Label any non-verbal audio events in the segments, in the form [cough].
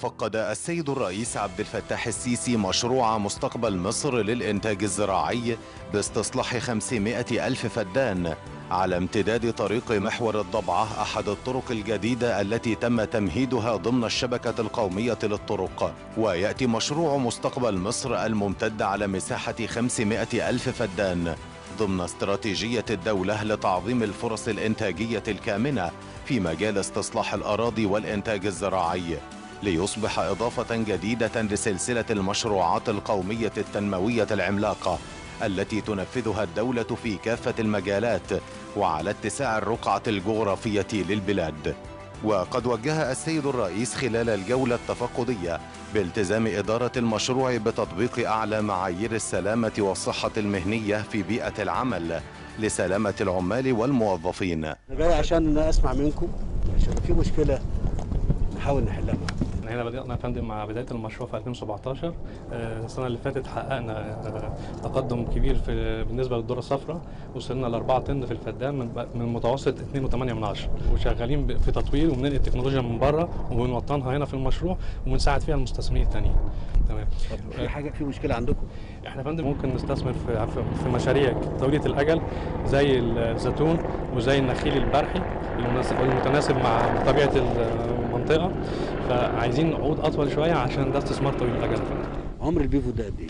تفقد السيد الرئيس عبد الفتاح السيسي مشروع مستقبل مصر للإنتاج الزراعي باستصلاح 500 ألف فدان على امتداد طريق محور الضبعة أحد الطرق الجديدة التي تم تمهيدها ضمن الشبكة القومية للطرق ويأتي مشروع مستقبل مصر الممتد على مساحة 500 ألف فدان ضمن استراتيجية الدولة لتعظيم الفرص الإنتاجية الكامنة في مجال استصلاح الأراضي والإنتاج الزراعي ليصبح إضافة جديدة لسلسلة المشروعات القومية التنموية العملاقة التي تنفذها الدولة في كافة المجالات وعلى اتساع الرقعة الجغرافية للبلاد وقد وجه السيد الرئيس خلال الجولة التفقدية بالتزام إدارة المشروع بتطبيق أعلى معايير السلامة والصحة المهنية في بيئة العمل لسلامة العمال والموظفين جاي عشان أسمع منكم عشان في مشكلة نحاول نحلها هنا بدانا يا فندم مع بدايه المشروع في 2017 آه، السنه اللي فاتت حققنا آه، تقدم كبير في بالنسبه للدوره الصفراء وصلنا ل 4 طن في الفدان من متوسط 2.8 وشغالين في تطوير وبننقل التكنولوجيا من بره وبنوطنها هنا في المشروع وبنساعد فيها المستثمرين التانيين تمام في حاجه في مشكله عندكم احنا فندم ممكن نستثمر في في مشاريع طويله الاجل زي الزيتون وزي النخيل البرحي المتناسب مع طبيعه المنطقه فعايزين عقود اطول شويه عشان ده استثمار طويل الاجل عمر البيفو ده قد ايه؟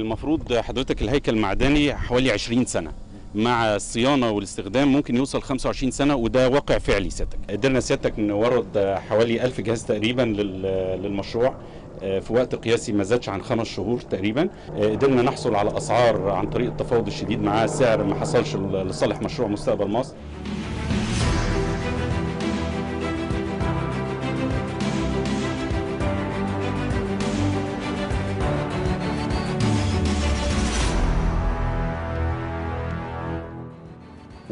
المفروض حضرتك الهيكل المعدني حوالي 20 سنه مع الصيانه والاستخدام ممكن يوصل 25 سنه وده واقع فعلي سيادتك قدرنا سيادتك نورد حوالي 1000 جهاز تقريبا للمشروع آه، في وقت قياسي ما زادش عن خمس شهور تقريبا آه، قدرنا نحصل على اسعار عن طريق التفاوض الشديد مع سعر ما حصلش لصالح مشروع مستقبل مصر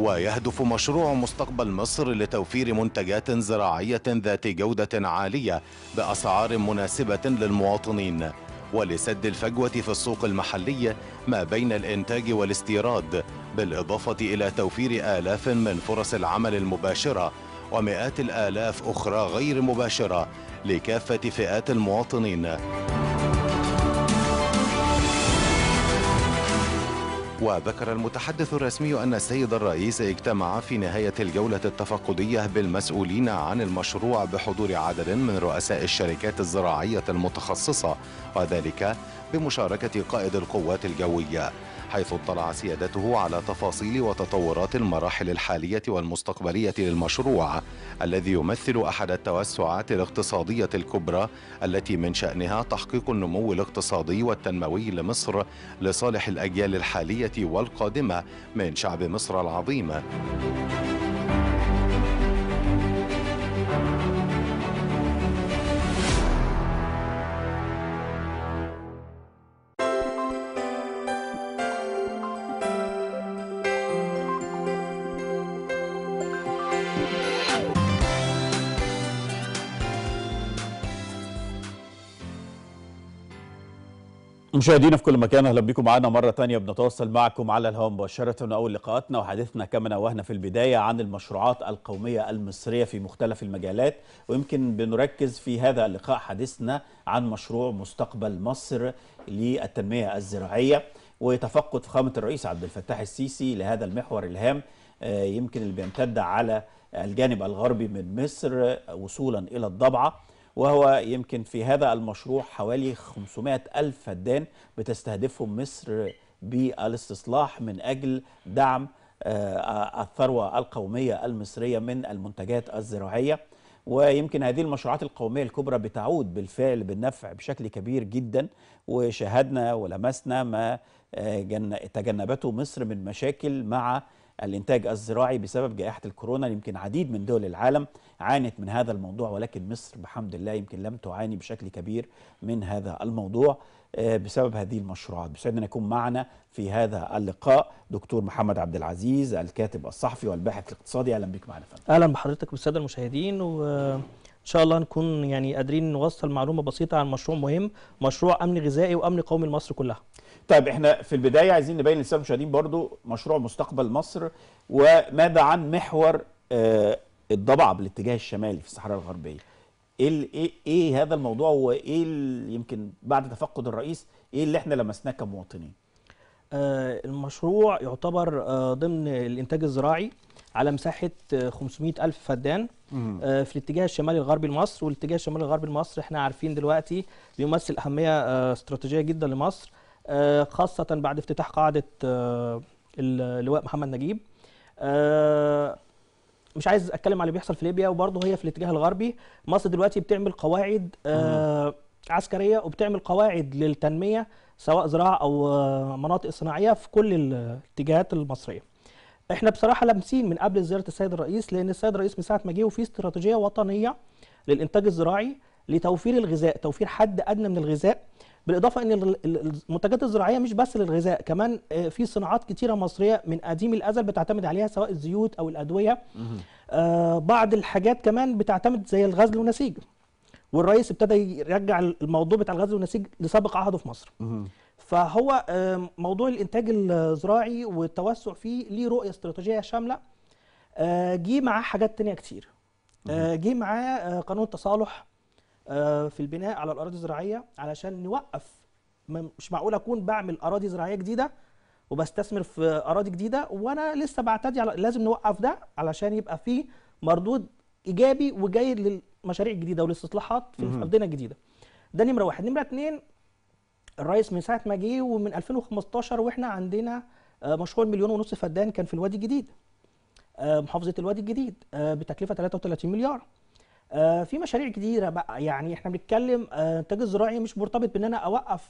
ويهدف مشروع مستقبل مصر لتوفير منتجات زراعية ذات جودة عالية بأسعار مناسبة للمواطنين ولسد الفجوة في السوق المحلي ما بين الإنتاج والاستيراد بالإضافة إلى توفير آلاف من فرص العمل المباشرة ومئات الآلاف أخرى غير مباشرة لكافة فئات المواطنين وذكر المتحدث الرسمي أن السيد الرئيس اجتمع في نهاية الجولة التفقدية بالمسؤولين عن المشروع بحضور عدد من رؤساء الشركات الزراعية المتخصصة وذلك بمشاركة قائد القوات الجوية حيث اطلع سيادته على تفاصيل وتطورات المراحل الحالية والمستقبلية للمشروع الذي يمثل أحد التوسعات الاقتصادية الكبرى التي من شأنها تحقيق النمو الاقتصادي والتنموي لمصر لصالح الأجيال الحالية والقادمة من شعب مصر العظيم. مشاهدينا في كل مكان اهلا بكم معنا مره ثانيه بنتواصل معكم على الهواء مباشره من اول لقاءاتنا وحديثنا كما نوهنا في البدايه عن المشروعات القوميه المصريه في مختلف المجالات ويمكن بنركز في هذا اللقاء حديثنا عن مشروع مستقبل مصر للتنميه الزراعيه وتفقد فخامه الرئيس عبد الفتاح السيسي لهذا المحور الهام آه، يمكن اللي بيمتد على الجانب الغربي من مصر آه، وصولا الى الضبعه وهو يمكن في هذا المشروع حوالي 500 ألف فدان بتستهدفهم مصر بالاستصلاح من أجل دعم آه، الثروة القومية المصرية من المنتجات الزراعية ويمكن هذه المشروعات القومية الكبرى بتعود بالفعل بالنفع بشكل كبير جدا وشاهدنا ولمسنا ما آه، تجنبته مصر من مشاكل مع الإنتاج الزراعي بسبب جائحة الكورونا يمكن عديد من دول العالم عانت من هذا الموضوع ولكن مصر بحمد الله يمكن لم تعاني بشكل كبير من هذا الموضوع آه، بسبب هذه المشروعات ان يكون معنا في هذا اللقاء دكتور محمد عبد العزيز الكاتب الصحفي والباحث الاقتصادي اهلا بك معنا فندم اهلا بحضرتك بالساده المشاهدين و آه، ان شاء الله نكون يعني قادرين نوصل معلومه بسيطه عن مشروع مهم مشروع امن غذائي وامن قومي لمصر كلها طيب احنا في البدايه عايزين نبين للساده المشاهدين برضو مشروع مستقبل مصر وماذا عن محور آه، الضبع بالاتجاه الشمالي في الصحراء الغربيه ايه إيه،, ايه هذا الموضوع وايه يمكن بعد تفقد الرئيس ايه اللي احنا لمسناه كمواطنين آه، المشروع يعتبر آه، ضمن الانتاج الزراعي على مساحه 500 الف فدان في الاتجاه الشمالي الغربي لمصر والاتجاه الشمالي الغربي لمصر احنا عارفين دلوقتي بيمثل اهميه استراتيجيه جدا لمصر آه، خاصة بعد افتتاح قاعدة آه، اللواء محمد نجيب آه، مش عايز اتكلم على اللي بيحصل في ليبيا وبرضه هي في الاتجاه الغربي مصر دلوقتي بتعمل قواعد عسكريه وبتعمل قواعد للتنميه سواء زراعه او مناطق صناعيه في كل الاتجاهات المصريه احنا بصراحه لامسين من قبل زياره السيد الرئيس لان السيد الرئيس من ساعه ما جه وفي استراتيجيه وطنيه للانتاج الزراعي لتوفير الغذاء توفير حد ادنى من الغذاء بالاضافه ان المنتجات الزراعيه مش بس للغذاء كمان آه، في صناعات كتيره مصريه من قديم الازل بتعتمد عليها سواء الزيوت او الادويه آه، بعض الحاجات كمان بتعتمد زي الغزل والنسيج والرئيس ابتدى يرجع الموضوع بتاع الغزل والنسيج لسابق عهده في مصر فهو آه، موضوع الانتاج الزراعي والتوسع فيه ليه رؤيه استراتيجيه شامله جه معاه حاجات تانية كتير جه معاه قانون التصالح آه، في البناء على الاراضي الزراعيه علشان نوقف مش معقول اكون بعمل اراضي زراعيه جديده وبستثمر في اراضي جديده وانا لسه بعتدي على لازم نوقف ده علشان يبقى في مردود ايجابي وجيد للمشاريع الجديده والاستصلاحات في الارضيه الجديده ده نمره واحد نمره اتنين الرئيس من ساعه ما جه ومن 2015 واحنا عندنا آه، مشروع مليون ونص فدان كان في الوادي الجديد آه، محافظه الوادي الجديد بتكلفه 33 مليار آه، في مشاريع كتيره بقى يعني احنا بنتكلم آه، الانتاج الزراعي مش مرتبط بان انا اوقف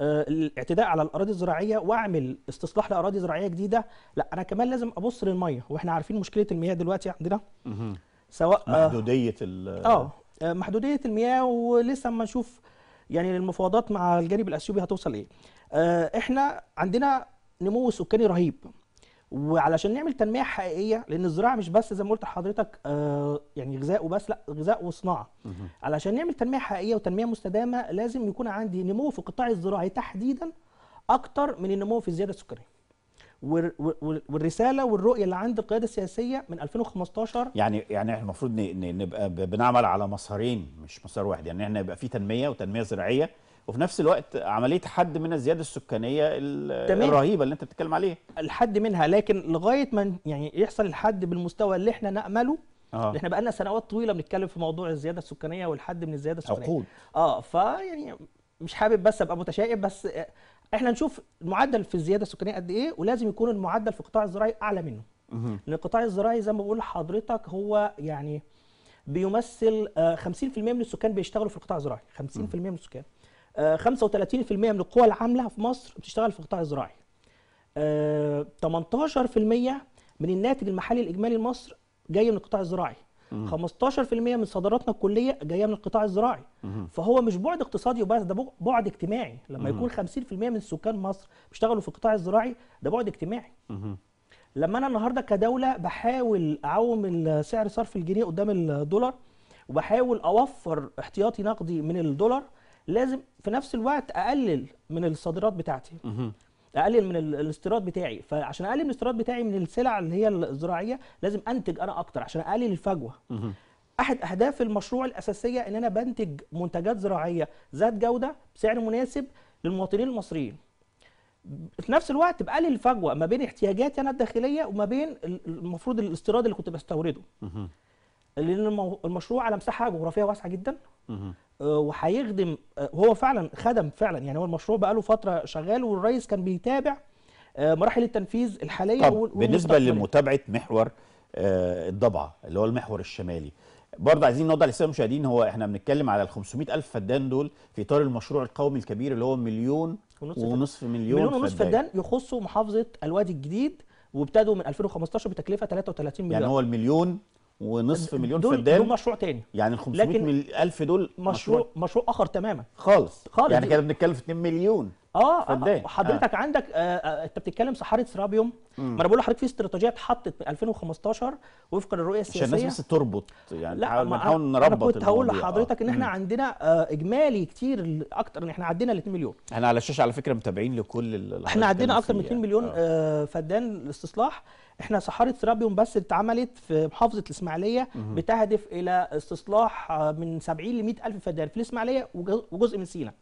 آه، الاعتداء على الاراضي الزراعيه واعمل استصلاح لاراضي زراعيه جديده لا انا كمان لازم ابص للميه واحنا عارفين مشكله المياه دلوقتي عندنا سواء محدوديه اه محدوديه المياه ولسه اما نشوف يعني المفاوضات مع الجانب الاثيوبي هتوصل ايه احنا عندنا نمو سكاني رهيب وعلشان نعمل تنميه حقيقيه لان الزراعه مش بس زي ما قلت لحضرتك آه يعني غذاء وبس لا غذاء وصناعه علشان نعمل تنميه حقيقيه وتنميه مستدامه لازم يكون عندي نمو في القطاع الزراعي تحديدا اكتر من النمو في الزياده السكانيه والرساله والرؤيه اللي عند القياده السياسيه من 2015 يعني يعني احنا المفروض نبقى بنعمل على مسارين مش مسار واحد يعني احنا يبقى في تنميه وتنميه زراعيه وفي نفس الوقت عمليه حد من الزياده السكانيه الرهيبه اللي انت بتتكلم عليها الحد منها لكن لغايه ما يعني يحصل الحد بالمستوى اللي احنا نامله آه. احنا بقالنا سنوات طويله بنتكلم في موضوع الزياده السكانيه والحد من الزياده السكانيه عقود اه فيعني مش حابب بس ابقى متشائم بس احنا نشوف المعدل في الزياده السكانيه قد ايه ولازم يكون المعدل في القطاع الزراعي اعلى منه لان القطاع الزراعي زي ما بقول لحضرتك هو يعني بيمثل 50% آه، من السكان بيشتغلوا في القطاع الزراعي 50% من السكان 35% آه، من القوى العامله في مصر بتشتغل في القطاع الزراعي 18% آه، من الناتج المحلي الاجمالي لمصر جاي من القطاع الزراعي 15% من صادراتنا الكليه جايه من القطاع الزراعي فهو مش بعد اقتصادي وبس ده بعد اجتماعي لما يكون 50% من سكان مصر بيشتغلوا في القطاع الزراعي ده بعد اجتماعي لما انا النهارده كدوله بحاول اعوم سعر صرف الجنيه قدام الدولار وبحاول اوفر احتياطي نقدي من الدولار لازم في نفس الوقت اقلل من الصادرات بتاعتي اقلل من الاستيراد بتاعي فعشان اقلل من الاستيراد بتاعي من السلع اللي هي الزراعيه لازم انتج انا اكتر عشان اقلل الفجوه احد اهداف المشروع الاساسيه ان انا بنتج منتجات زراعيه ذات جوده بسعر مناسب للمواطنين المصريين في نفس الوقت بقلل الفجوه ما بين احتياجاتي انا الداخليه وما بين المفروض الاستيراد اللي كنت بستورده لان المشروع على مساحه جغرافيه واسعه جدا آه، وهيخدم آه، هو فعلا خدم فعلا يعني هو المشروع بقى له فتره شغال والرئيس كان بيتابع آه، مراحل التنفيذ الحاليه طب بالنسبه لمتابعه محور الضبعه اللي هو المحور الشمالي برضه عايزين نوضح لسه المشاهدين هو احنا بنتكلم على ال 500 الف فدان دول في اطار المشروع القومي الكبير اللي هو مليون ونصف, ونصف مليون مليون ونصف فدان يخصوا محافظه الوادي الجديد وابتدوا من 2015 بتكلفه 33 مليون يعني هو المليون ونصف مليون دول فدان دول مشروع تاني يعني ال 500 الف دول مشروع مشروع اخر تماما خالص خالص يعني كده بنتكلم في 2 مليون آه،, آه،, اه حضرتك آه. عندك آه, آه، انت بتتكلم صحاري سرابيوم ما انا بقول لحضرتك في استراتيجيه اتحطت من 2015 وفقا للرؤيه السياسيه عشان الناس بس تربط يعني نحاول بنحاول نربط انا كنت هقول لحضرتك آه. ان احنا مم. عندنا آه اجمالي كتير اكتر ان احنا عدينا ال 2 مليون احنا على الشاشه على فكره متابعين لكل احنا عدينا اكتر من 2 مليون آه. آه فدان الاستصلاح احنا صحاري سرابيوم بس اتعملت في محافظه الاسماعيليه بتهدف الى استصلاح من 70 ل 100 الف فدان في الاسماعيليه وجزء من سينا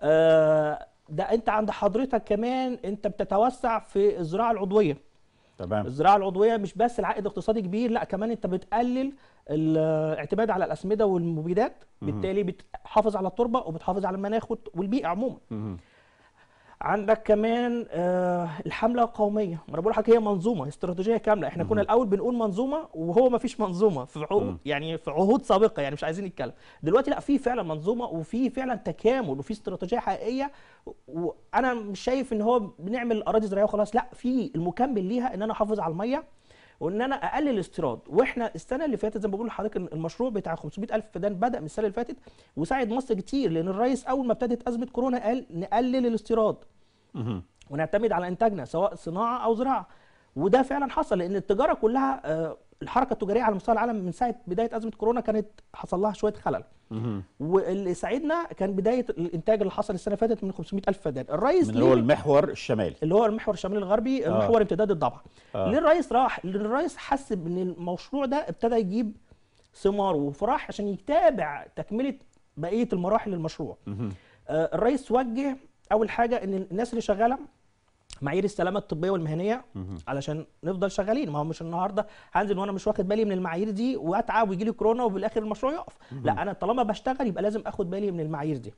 آه، ده انت عند حضرتك كمان انت بتتوسع في الزراعه العضويه تمام الزراعه العضويه مش بس العائد الاقتصادي كبير لا كمان انت بتقلل الاعتماد على الاسمده والمبيدات بالتالي بتحافظ على التربه وبتحافظ على المناخ والبيئه عموما عندك كمان آه الحمله القوميه ما انا بقول لحضرتك هي منظومه استراتيجيه كامله احنا كنا الاول بنقول منظومه وهو ما فيش منظومه في عهود يعني في عهود سابقه يعني مش عايزين نتكلم دلوقتي لا في فعلا منظومه وفي فعلا تكامل وفي استراتيجيه حقيقيه وانا مش شايف ان هو بنعمل اراضي زراعيه وخلاص لا في المكمل ليها ان انا احافظ على الميه وان انا اقلل استيراد واحنا السنه اللي فاتت زي ما بقول لحضرتك المشروع بتاع 500000 فدان بدا من السنه اللي فاتت وساعد مصر كتير لان الرئيس اول ما ابتدت ازمه كورونا قال نقلل الاستيراد ونعتمد على انتاجنا سواء صناعه او زراعه وده فعلا حصل لان التجاره كلها آه، الحركه التجاريه على مستوى العالم من ساعه بدايه ازمه كورونا كانت حصل لها شويه خلل واللي ساعدنا كان بدايه الانتاج اللي حصل السنه اللي فاتت من 500 الف فدان الرئيس اللي هو المحور الشمالي اللي هو المحور الشمالي الغربي آه. محور امتداد الضبع آه. ليه الرئيس راح لان الرئيس حس ان المشروع ده ابتدى يجيب ثماره وفراح عشان يتابع تكمله بقيه المراحل للمشروع آه الرئيس وجه اول حاجه ان الناس اللي شغاله معايير السلامه الطبيه والمهنيه علشان نفضل شغالين ما هو مش النهارده هنزل وانا مش واخد بالي من المعايير دي واتعب ويجي لي كورونا وبالاخر المشروع يقف لا انا طالما بشتغل يبقى لازم اخد بالي من المعايير دي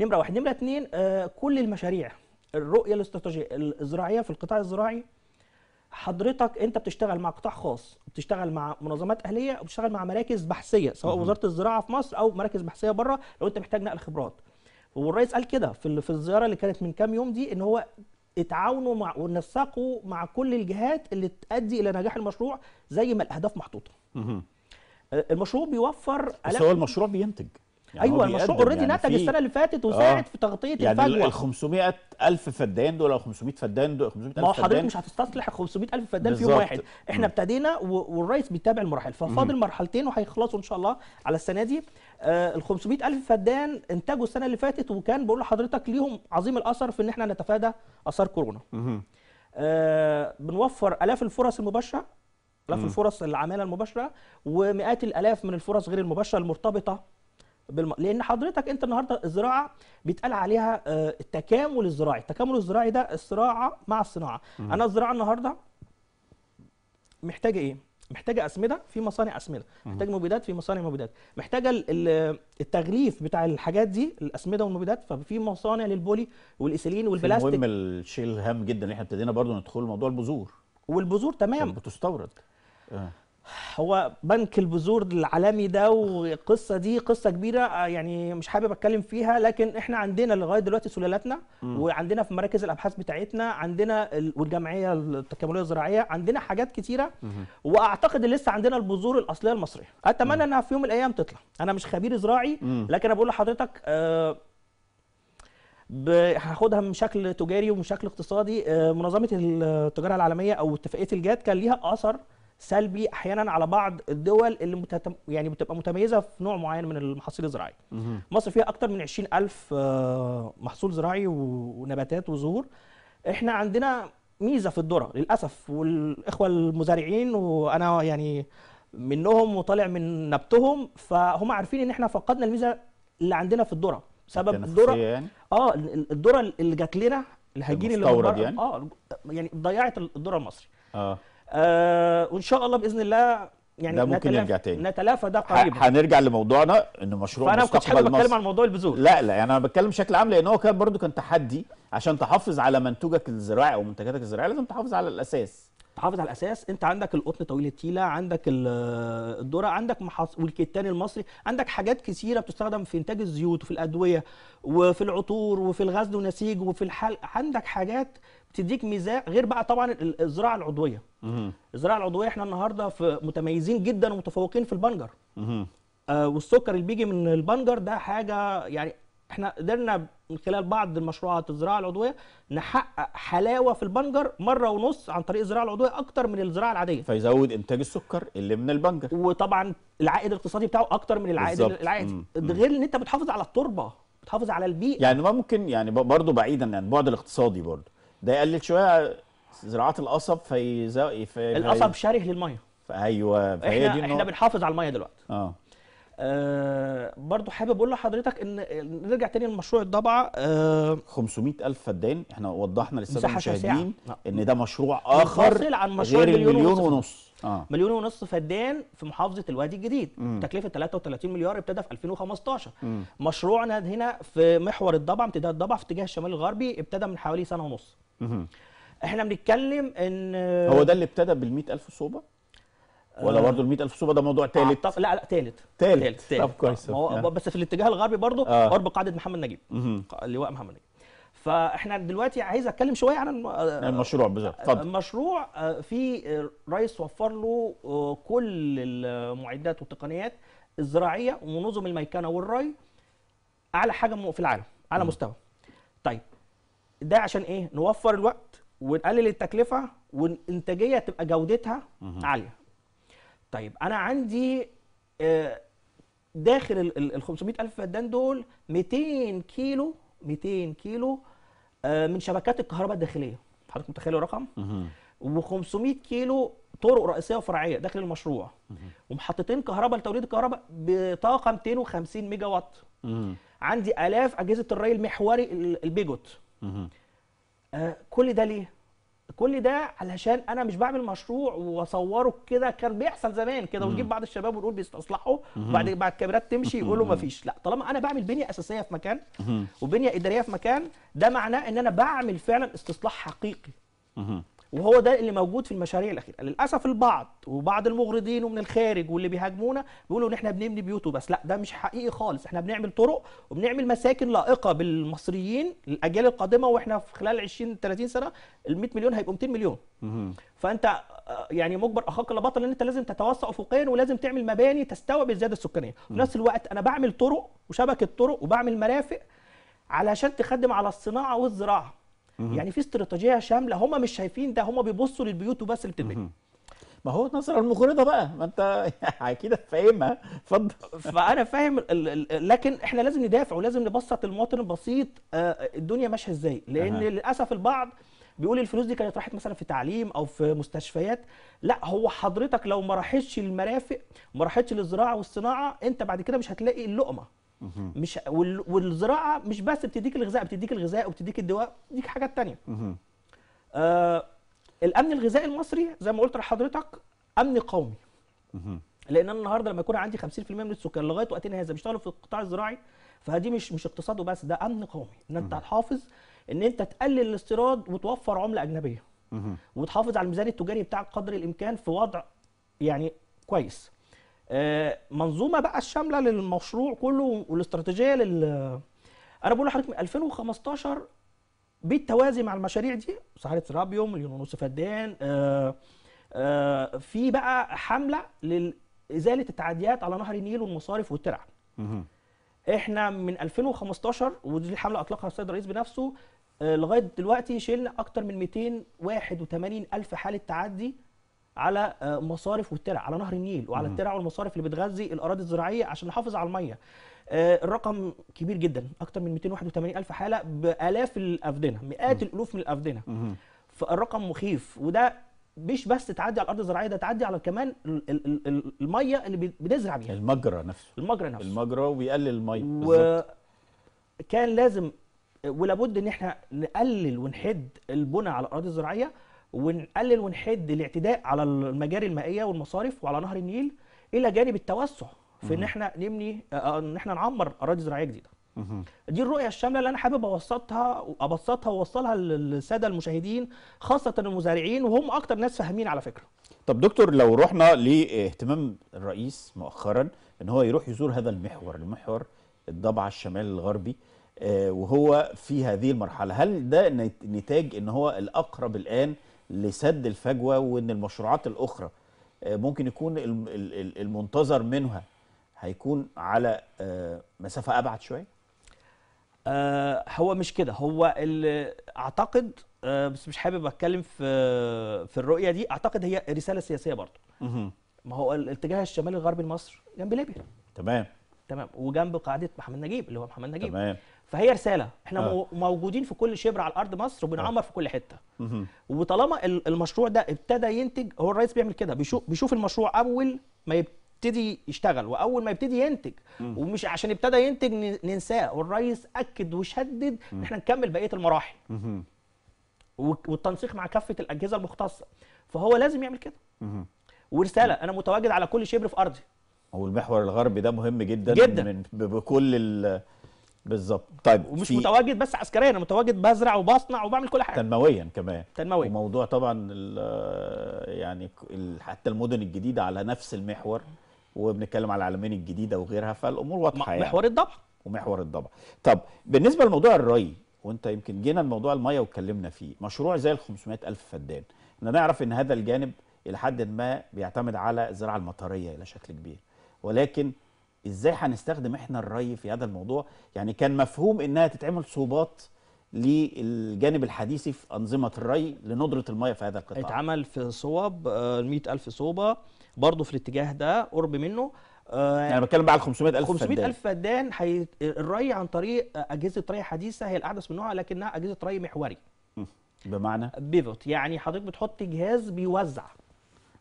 نمره واحد نمره اثنين آه كل المشاريع الرؤيه الاستراتيجيه الزراعيه في القطاع الزراعي حضرتك انت بتشتغل مع قطاع خاص بتشتغل مع منظمات اهليه وبتشتغل مع مراكز بحثيه سواء وزاره الزراعه في مصر او مراكز بحثيه بره لو انت محتاج نقل خبرات والرئيس قال كده في الزياره اللي كانت من كام يوم دي ان هو اتعاونوا مع ونسقوا مع كل الجهات اللي تؤدي الى نجاح المشروع زي ما الاهداف محطوطه. آه، المشروع بيوفر بس هو المشروع بينتج يعني ايوه المشروع اوريدي يعني نتج السنه اللي فاتت آه، وساعد آه في تغطيه يعني الفجوه ال 500 الف فدان دول او 500 فدان دول 500 الف ما حضرتك مش هتستصلح ال 500 الف فدان في يوم واحد احنا ابتدينا والرئيس بيتابع المراحل ففاضل مرحلتين وهيخلصوا ان شاء الله على السنه دي آه، ال 500 الف فدان انتجوا السنه اللي فاتت وكان بقول لحضرتك ليهم عظيم الاثر في ان احنا نتفادى اثار كورونا آه، بنوفر الاف الفرص المباشره الاف الفرص العماله المباشره ومئات الالاف من الفرص غير المباشره المرتبطه بالم... لان حضرتك انت النهارده الزراعه بيتقال عليها آه، التكامل الزراعي التكامل الزراعي ده الصراعه مع الصناعه مم. انا الزراعه النهارده محتاجه ايه محتاجه اسمده في مصانع اسمده محتاج مبيدات في مصانع مبيدات محتاجه التغليف بتاع الحاجات دي الاسمده والمبيدات ففي مصانع للبولي والاسيلين والبلاستيك المهم الشيء الهام جدا احنا ابتدينا برضو ندخل موضوع البذور والبذور تمام بتستورد آه. هو بنك البذور العالمي ده والقصه دي قصه كبيره آه، يعني مش حابب اتكلم فيها لكن احنا عندنا لغايه دلوقتي سلالاتنا وعندنا في مراكز الابحاث بتاعتنا عندنا والجمعيه التكامليه الزراعيه عندنا حاجات كتيره واعتقد لسه عندنا البذور الاصليه المصريه اتمنى انها في يوم من الايام تطلع انا مش خبير زراعي لكن انا بقول لحضرتك آه، هاخدها من شكل تجاري ومن شكل اقتصادي آه، منظمه التجاره العالميه او اتفاقيه الجاد كان ليها اثر سلبي احيانا على بعض الدول اللي متتم يعني بتبقى متميزه في نوع معين من المحاصيل الزراعيه مصر فيها اكتر من 20000 آه، محصول زراعي ونباتات وزهور احنا عندنا ميزه في الذره للاسف والاخوه المزارعين وانا يعني منهم وطالع من نبتهم فهم عارفين ان احنا فقدنا الميزه اللي عندنا في الذره بسبب الذره يعني؟ اه الذره اللي جات لنا الهجين اللي يعني؟ اه يعني ضيعت الذره المصري اه آه، وان شاء الله باذن الله يعني ده ممكن يرجع تاني نتلافى ده قريبا هنرجع لموضوعنا ان مشروع فانا ما كنتش حابب اتكلم عن موضوع البذور لا لا يعني انا بتكلم بشكل عام لان هو كان برضه كان تحدي عشان تحافظ على منتوجك الزراعي او منتجاتك الزراعيه لازم تحافظ على الاساس تحافظ على الاساس انت عندك القطن طويل التيله عندك الذره عندك محص... والكتان المصري عندك حاجات كثيره بتستخدم في انتاج الزيوت وفي الادويه وفي العطور وفي الغزل والنسيج وفي الحلق عندك حاجات تديك ميزه غير بقى طبعا الزراعه العضويه الزراعه العضويه احنا النهارده في متميزين جدا ومتفوقين في البنجر آه والسكر اللي بيجي من البنجر ده حاجه يعني احنا قدرنا من خلال بعض المشروعات الزراعه العضويه نحقق حلاوه في البنجر مره ونص عن طريق الزراعه العضويه اكتر من الزراعه العاديه فيزود انتاج السكر اللي من البنجر وطبعا العائد الاقتصادي بتاعه اكتر من العائد العائد غير ان انت بتحافظ على التربه بتحافظ على البيئه يعني ما ممكن يعني برضه بعيدا عن يعني البعد الاقتصادي برضه ده يقلل شويه زراعه القصب زي... في القصب في... شره للميه ايوه فهي احنا دي احنا بنحافظ على الميه دلوقتي اه آه برضو حابب اقول لحضرتك ان آه، نرجع تاني لمشروع الضبعه آه الف فدان احنا وضحنا للساده المشاهدين نعم. ان ده مشروع اخر عن مشروع غير المليون ونص آه. مليون ونص فدان في محافظه الوادي الجديد مم. تكلفه 33 مليار ابتدى في 2015 مم. مشروعنا هنا في محور الضبع امتداد الضبع في اتجاه الشمال الغربي ابتدى من حوالي سنه ونص مم. احنا بنتكلم ان هو ده اللي ابتدى بال ألف صوبه ولا آه. برضه ال 100000 صوبه ده موضوع ثالث آه. لا لا ثالث ثالث طب كويس آه. بس في الاتجاه الغربي برضه آه. قرب قاعده محمد نجيب لواء محمد نجيب فاحنا دلوقتي عايز اتكلم شويه عن آه، المشروع بالظبط آه، اتفضل المشروع آه، في رئيس وفر له كل المعدات والتقنيات الزراعيه ونظم الميكنه والري اعلى حاجه في العالم م. مستوى طيب ده عشان ايه نوفر الوقت ونقلل التكلفه والانتاجيه تبقى جودتها م. عاليه طيب انا عندي داخل ال 500 الف فدان دول 200 كيلو 200 كيلو آه، من شبكات الكهرباء الداخليه حضرتك متخيل الرقم و500 كيلو طرق رئيسيه وفرعيه داخل المشروع ومحطتين كهرباء لتوليد الكهرباء بطاقه 250 ميجا وات عندي الاف اجهزه الري المحوري البيجوت آه كل ده ليه كل ده علشان انا مش بعمل مشروع واصوره كده كان بيحصل زمان كده ونجيب بعض الشباب ونقول بيستصلحوا وبعد بعد الكاميرات تمشي يقولوا ما فيش لا طالما انا بعمل بنيه اساسيه في مكان وبنيه اداريه في مكان ده معناه ان انا بعمل فعلا استصلاح حقيقي وهو ده اللي موجود في المشاريع الاخيره للاسف البعض وبعض المغرضين ومن الخارج واللي بيهاجمونا بيقولوا ان احنا بنبني بيوت وبس لا ده مش حقيقي خالص احنا بنعمل طرق وبنعمل مساكن لائقه بالمصريين الاجيال القادمه واحنا في خلال 20 30 سنه ال 100 مليون هيبقوا 200 مليون فانت آه، يعني مجبر اخاك لبطل ان انت لازم تتوسع افقيا ولازم تعمل مباني تستوعب الزياده السكانيه في نفس الوقت انا بعمل طرق وشبكه طرق وبعمل مرافق علشان تخدم على الصناعه والزراعه يعني في استراتيجيه شامله هم مش شايفين ده هم بيبصوا للبيوت وبس اللي بتتبني ما هو نظرة المغرضة بقى ما انت [laughs] اكيد فاهمها اتفضل فانا فاهم لكن احنا لازم ندافع ولازم نبسط المواطن البسيط آه، الدنيا ماشيه ازاي لان أه. للاسف البعض بيقول الفلوس دي كانت راحت مثلا في تعليم او في مستشفيات لا هو حضرتك لو ما راحتش للمرافق ما راحتش للزراعه والصناعه انت بعد كده مش هتلاقي اللقمه مش والزراعه مش بس بتديك الغذاء بتديك الغذاء وبتديك الدواء بتديك حاجات تانية آه الامن الغذائي المصري زي ما قلت لحضرتك امن قومي لان انا النهارده لما يكون عندي 50% من السكان لغايه وقتنا هذا بيشتغلوا في القطاع الزراعي فدي مش مش اقتصاد وبس ده امن قومي ان انت تحافظ ان انت تقلل الاستيراد وتوفر عمله اجنبيه وتحافظ على الميزان التجاري بتاعك قدر الامكان في وضع يعني كويس آه، منظومه بقى الشامله للمشروع كله والاستراتيجيه لل انا بقول لحضرتك من 2015 بالتوازي مع المشاريع دي صحراء سرابيوم اليونانوس فدان آه، آه، في بقى حمله لازاله التعديات على نهر النيل والمصارف والترع احنا من 2015 ودي الحمله اطلقها السيد الرئيس بنفسه لغايه دلوقتي شلنا اكتر من 281 الف حاله تعدي على آه، مصارف والترع على نهر النيل وعلى الترع والمصارف اللي بتغذي الاراضي الزراعيه عشان نحافظ على الميه آه، الرقم كبير جدا اكتر من 281 الف حاله بالاف الافدنه مئات الالوف من الافدنه فالرقم مخيف وده مش بس تعدي على الارض الزراعيه ده تعدي على كمان الميه اللي بنزرع بيها المجرى نفسه المجرى نفسه المجرى وبيقلل الميه و... كان لازم ولابد ان احنا نقلل ونحد البنى على الاراضي الزراعيه ونقلل ونحد الاعتداء على المجاري المائيه والمصارف وعلى نهر النيل الى جانب التوسع في ان احنا نبني آه، آه، ان احنا نعمر اراضي زراعيه جديده دي الرؤيه الشامله اللي انا حابب اوسطها ابسطها واوصلها للساده المشاهدين خاصه المزارعين وهم اكتر ناس فاهمين على فكره طب دكتور لو رحنا لاهتمام الرئيس مؤخرا ان هو يروح يزور هذا المحور المحور الضبعه الشمال الغربي آه، وهو في هذه المرحله هل ده نتاج ان هو الاقرب الان لسد الفجوه وان المشروعات الاخرى آه، ممكن يكون المنتظر منها هيكون على آه، مسافه ابعد شويه آه، هو مش كده هو اللي اعتقد بس مش حابب اتكلم في في الرؤيه دي اعتقد هي رساله سياسيه برضه ما هو الاتجاه الشمالي الغربي لمصر جنب ليبيا تمام تمام وجنب قاعده محمد نجيب اللي هو محمد نجيب تمام فهي رساله احنا آه. موجودين في كل شبر على الارض مصر وبنعمر آه. في كل حته مه. وطالما المشروع ده ابتدى ينتج هو الرئيس بيعمل كده بيشوف بيشوف المشروع اول ما يبتدي يشتغل واول ما يبتدي ينتج مه. ومش عشان ابتدى ينتج ننساه والرئيس اكد وشدد ان احنا نكمل بقيه المراحل مه. والتنسيق مع كافه الاجهزه المختصه فهو لازم يعمل كده مه. ورساله انا متواجد على كل شبر في ارضي والمحور المحور الغربي ده مهم جدا, جداً. من بكل بالظبط طيب ومش في... متواجد بس عسكريا انا متواجد بزرع وبصنع وبعمل كل حاجه تنمويا كمان تنمويا وموضوع طبعا يعني حتى المدن الجديده على نفس المحور وبنتكلم على العالمين الجديده وغيرها فالامور واضحه يعني محور الضبع ومحور الضبع طب بالنسبه لموضوع الري وانت يمكن جينا لموضوع الميه واتكلمنا فيه مشروع زي ال 500000 الف فدان احنا نعرف ان هذا الجانب الى حد ما بيعتمد على الزراعه المطريه الى شكل كبير ولكن ازاي هنستخدم احنا الري في هذا الموضوع يعني كان مفهوم انها تتعمل صوبات للجانب الحديثي في انظمه الري لندره المياه في هذا القطاع اتعمل في صوب 100000 آه، صوبه برضه في الاتجاه ده قرب منه آه، يعني بتكلم بقى على 500000 فدان 500000 فدان الري عن طريق اجهزه ري حديثه هي الاحدث من نوعها لكنها اجهزه ري محوري بمعنى بيفوت يعني حضرتك بتحط جهاز بيوزع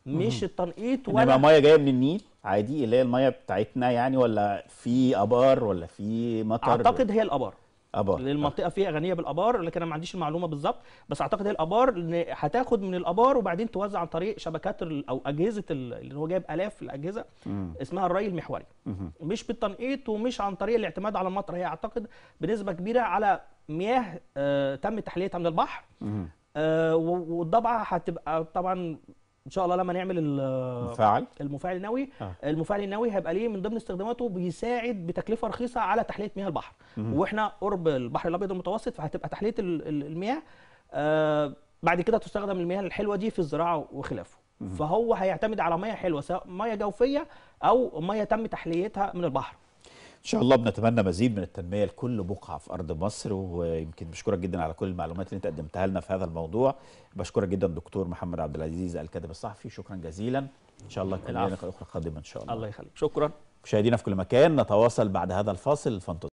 مش التنقيط ولا انما ميه جايه من النيل عادي اللي هي الميه بتاعتنا يعني ولا في ابار ولا في مطر اعتقد هي الابار ابار المنطقه فيها غنيه بالابار لكن انا ما عنديش المعلومه بالظبط بس اعتقد هي الابار هتاخد من الابار وبعدين توزع عن طريق شبكات او اجهزه اللي هو جايب الاف الاجهزه مم. اسمها الري المحوري مم. مش بالتنقيط ومش عن طريق الاعتماد على المطر هي اعتقد بنسبه كبيره على مياه آه تم تحليتها من البحر مم. آه والضبعه هتبقى طبعا ان شاء الله لما نعمل المفاعل المفاعل النووي آه. المفاعل النووي هيبقى ليه من ضمن استخداماته بيساعد بتكلفه رخيصه على تحليه مياه البحر مم. واحنا قرب البحر الابيض المتوسط فهتبقى تحليه المياه آه بعد كده تستخدم المياه الحلوه دي في الزراعه وخلافه مم. فهو هيعتمد على مياه حلوه سواء مياه جوفيه او مياه تم تحليتها من البحر ان شاء الله بنتمنى مزيد من التنميه لكل بقعه في ارض مصر ويمكن بشكرك جدا على كل المعلومات اللي انت قدمتها لنا في هذا الموضوع بشكرك جدا دكتور محمد عبد العزيز الكاتب الصحفي شكرا جزيلا ان شاء الله لقاء اخرى قادمه ان شاء الله الله يخليك شكرا مشاهدينا في كل مكان نتواصل بعد هذا الفاصل فانتظروا